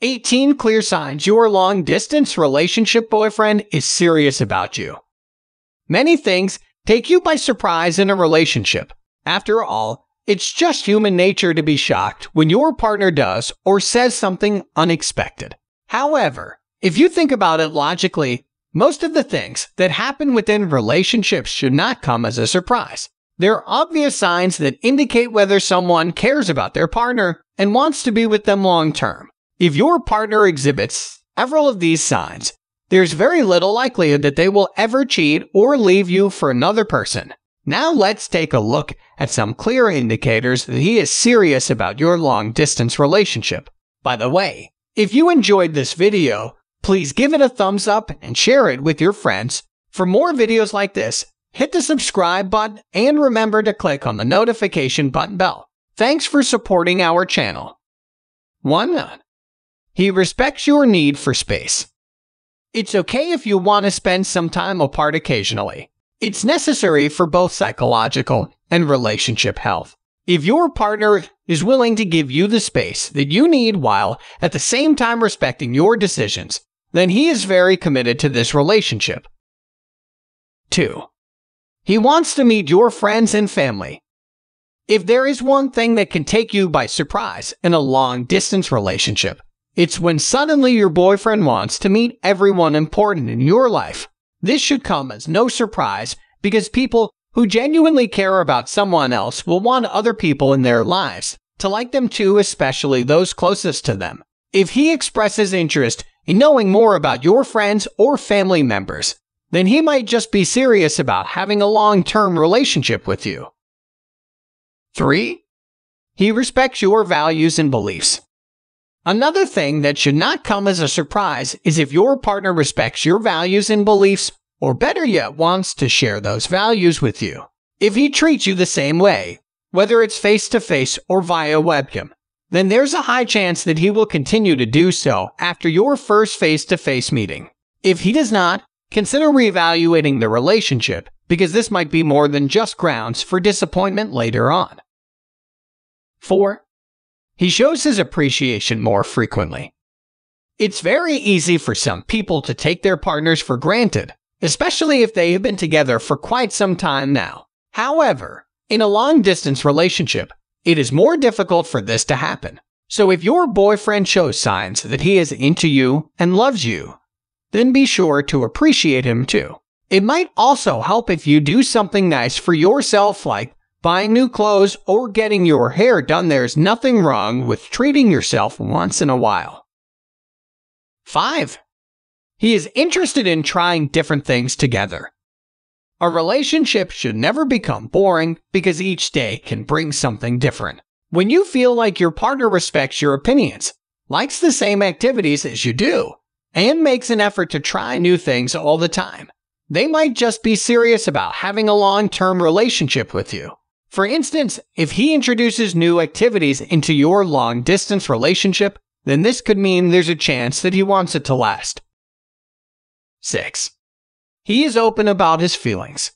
18 clear signs your long distance relationship boyfriend is serious about you. Many things take you by surprise in a relationship. After all, it's just human nature to be shocked when your partner does or says something unexpected. However, if you think about it logically, most of the things that happen within relationships should not come as a surprise. There are obvious signs that indicate whether someone cares about their partner and wants to be with them long term. If your partner exhibits several of these signs, there's very little likelihood that they will ever cheat or leave you for another person. Now let's take a look at some clear indicators that he is serious about your long distance relationship. By the way, if you enjoyed this video, please give it a thumbs up and share it with your friends. For more videos like this, hit the subscribe button and remember to click on the notification button bell. Thanks for supporting our channel. 1. He respects your need for space. It's okay if you want to spend some time apart occasionally. It's necessary for both psychological and relationship health. If your partner is willing to give you the space that you need while at the same time respecting your decisions, then he is very committed to this relationship. 2. He wants to meet your friends and family. If there is one thing that can take you by surprise in a long distance relationship, it's when suddenly your boyfriend wants to meet everyone important in your life. This should come as no surprise because people who genuinely care about someone else will want other people in their lives to like them too, especially those closest to them. If he expresses interest in knowing more about your friends or family members, then he might just be serious about having a long-term relationship with you. 3. He respects your values and beliefs. Another thing that should not come as a surprise is if your partner respects your values and beliefs, or better yet, wants to share those values with you. If he treats you the same way, whether it's face to face or via webcam, then there's a high chance that he will continue to do so after your first face to face meeting. If he does not, consider reevaluating the relationship because this might be more than just grounds for disappointment later on. 4. He shows his appreciation more frequently. It's very easy for some people to take their partners for granted, especially if they have been together for quite some time now. However, in a long distance relationship, it is more difficult for this to happen. So if your boyfriend shows signs that he is into you and loves you, then be sure to appreciate him too. It might also help if you do something nice for yourself like Buying new clothes or getting your hair done, there's nothing wrong with treating yourself once in a while. 5. He is interested in trying different things together. A relationship should never become boring because each day can bring something different. When you feel like your partner respects your opinions, likes the same activities as you do, and makes an effort to try new things all the time, they might just be serious about having a long term relationship with you. For instance, if he introduces new activities into your long distance relationship, then this could mean there's a chance that he wants it to last. 6. He is open about his feelings.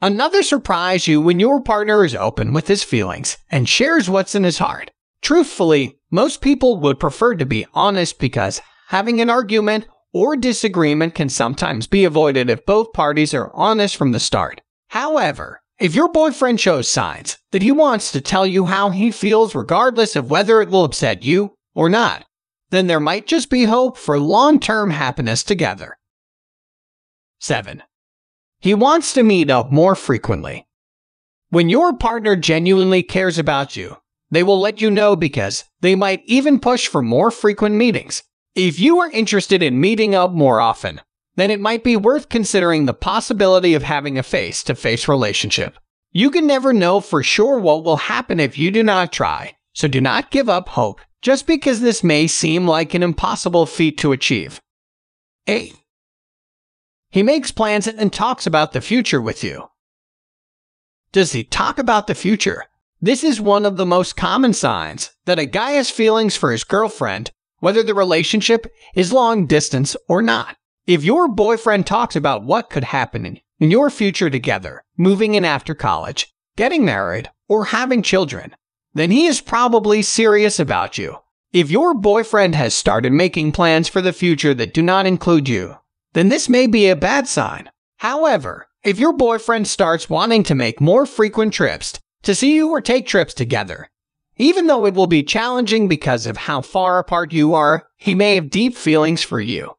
Another surprise you when your partner is open with his feelings and shares what's in his heart. Truthfully, most people would prefer to be honest because having an argument or disagreement can sometimes be avoided if both parties are honest from the start. However, if your boyfriend shows signs that he wants to tell you how he feels regardless of whether it will upset you or not, then there might just be hope for long term happiness together. 7. He wants to meet up more frequently. When your partner genuinely cares about you, they will let you know because they might even push for more frequent meetings. If you are interested in meeting up more often, then it might be worth considering the possibility of having a face to face relationship. You can never know for sure what will happen if you do not try, so do not give up hope just because this may seem like an impossible feat to achieve. 8. He makes plans and talks about the future with you. Does he talk about the future? This is one of the most common signs that a guy has feelings for his girlfriend, whether the relationship is long distance or not. If your boyfriend talks about what could happen in your future together, moving in after college, getting married, or having children, then he is probably serious about you. If your boyfriend has started making plans for the future that do not include you, then this may be a bad sign. However, if your boyfriend starts wanting to make more frequent trips to see you or take trips together, even though it will be challenging because of how far apart you are, he may have deep feelings for you.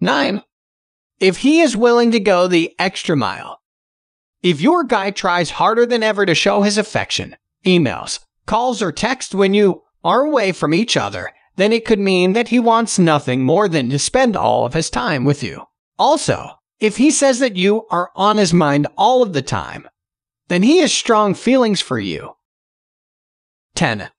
Nine, if he is willing to go the extra mile, if your guy tries harder than ever to show his affection, emails, calls, or texts when you are away from each other, then it could mean that he wants nothing more than to spend all of his time with you. Also, if he says that you are on his mind all of the time, then he has strong feelings for you. 10.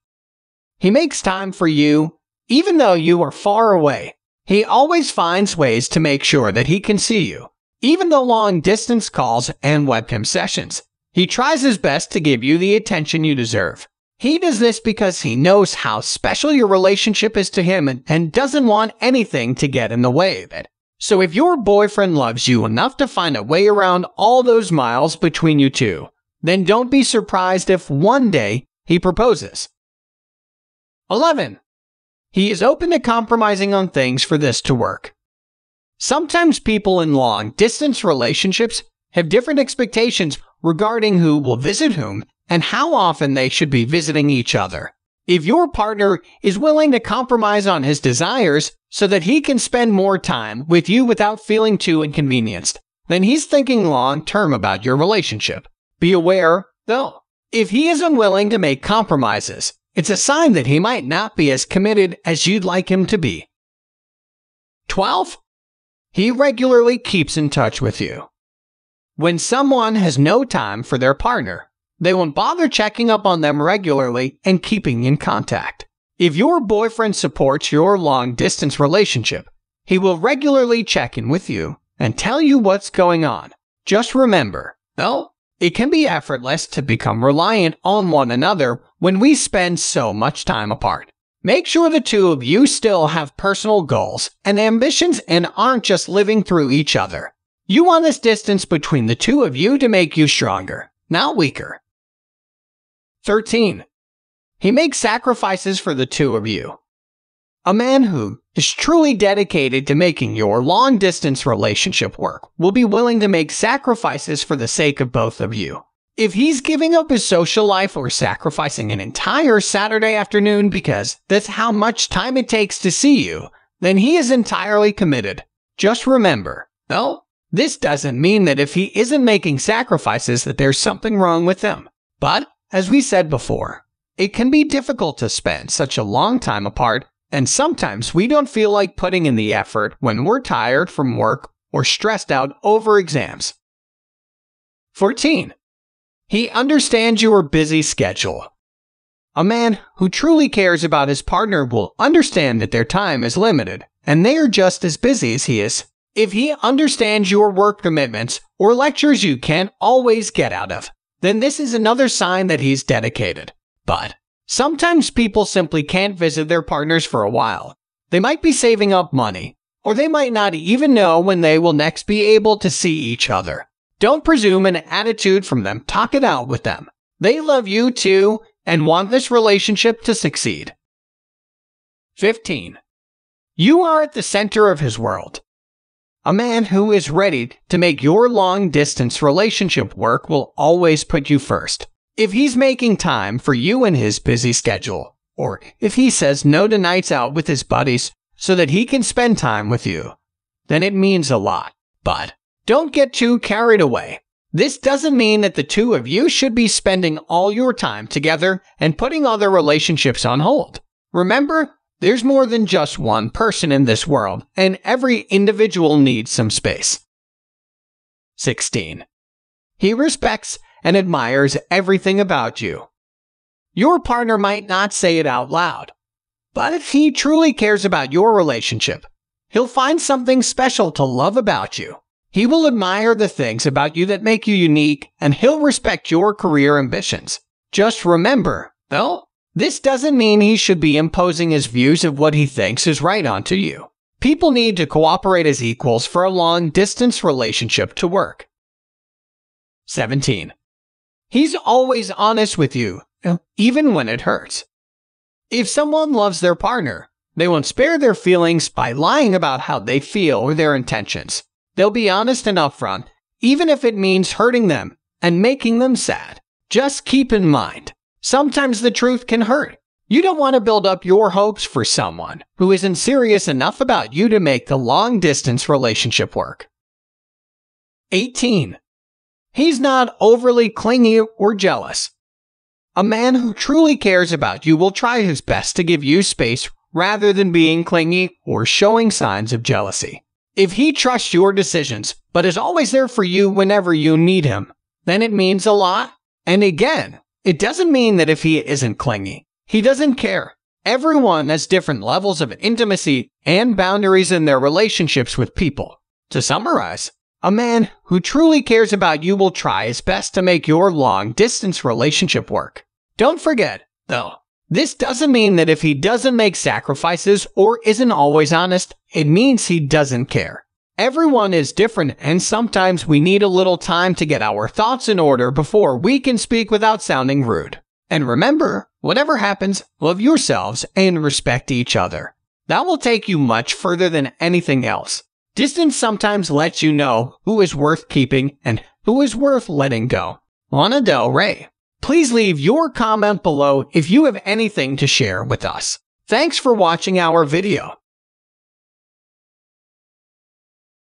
He makes time for you even though you are far away he always finds ways to make sure that he can see you, even the long distance calls and webcam sessions. He tries his best to give you the attention you deserve. He does this because he knows how special your relationship is to him and, and, doesn't want anything to get in the way of it. So if your boyfriend loves you enough to find a way around all those miles between you two, then don't be surprised if one day he proposes. 11. He is open to compromising on things for this to work. Sometimes people in long distance relationships have different expectations regarding who will visit whom and how often they should be visiting each other. If your partner is willing to compromise on his desires so that he can spend more time with you without feeling too inconvenienced, then he's thinking long term about your relationship. Be aware, though, if he is unwilling to make compromises, it's a sign that he might not be as committed as you'd like him to be. 12. He regularly keeps in touch with you. When someone has no time for their partner, they won't bother checking up on them regularly and keeping in contact. If your boyfriend supports your long distance relationship, he will regularly check in with you and tell you what's going on. Just remember, though, it can be effortless to become reliant on one another when we spend so much time apart. Make sure the two of you still have personal goals and ambitions and aren't just living through each other. You want this distance between the two of you to make you stronger, not weaker. 13. He makes sacrifices for the two of you. A man who is truly dedicated to making your long distance relationship work will be willing to make sacrifices for the sake of both of you. If he's giving up his social life or sacrificing an entire Saturday afternoon because that's how much time it takes to see you, then he is entirely committed. Just remember, though, this doesn't mean that if he isn't making sacrifices that there's something wrong with him. But, as we said before, it can be difficult to spend such a long time apart and sometimes we don't feel like putting in the effort when we're tired from work or stressed out over exams. 14. He understands your busy schedule. A man who truly cares about his partner will understand that their time is limited and they are just as busy as he is. If he understands your work commitments or lectures you can't always get out of, then this is another sign that he's dedicated. But Sometimes people simply can't visit their partners for a while. They might be saving up money, or they might not even know when they will next be able to see each other. Don't presume an attitude from them. Talk it out with them. They love you too and want this relationship to succeed. 15. You are at the center of his world. A man who is ready to make your long distance relationship work will always put you first. If he's making time for you in his busy schedule, or if he says no to nights out with his buddies so that he can spend time with you, then it means a lot. But don't get too carried away. This doesn't mean that the two of you should be spending all your time together and putting other relationships on hold. Remember, there's more than just one person in this world, and every individual needs some space. 16. He respects and admires everything about you. Your partner might not say it out loud, but if he truly cares about your relationship, he'll find something special to love about you. He will admire the things about you that make you unique, and he'll respect your career ambitions. Just remember, though, this doesn't mean he should be imposing his views of what he thinks is right onto you. People need to cooperate as equals for a long distance relationship to work. 17. He's always honest with you, even when it hurts. If someone loves their partner, they won't spare their feelings by lying about how they feel or their intentions. They'll be honest and upfront, even if it means hurting them and making them sad. Just keep in mind, sometimes the truth can hurt. You don't want to build up your hopes for someone who isn't serious enough about you to make the long distance relationship work. 18. He's not overly clingy or jealous. A man who truly cares about you will try his best to give you space rather than being clingy or showing signs of jealousy. If he trusts your decisions but is always there for you whenever you need him, then it means a lot. And again, it doesn't mean that if he isn't clingy, he doesn't care. Everyone has different levels of intimacy and boundaries in their relationships with people. To summarize, a man who truly cares about you will try his best to make your long distance relationship work. Don't forget, though, this doesn't mean that if he doesn't make sacrifices or isn't always honest, it means he doesn't care. Everyone is different and sometimes we need a little time to get our thoughts in order before we can speak without sounding rude. And remember, whatever happens, love yourselves and respect each other. That will take you much further than anything else. Distance sometimes lets you know who is worth keeping and who is worth letting go. Lana Del Rey. Please leave your comment below if you have anything to share with us. Thanks for watching our video.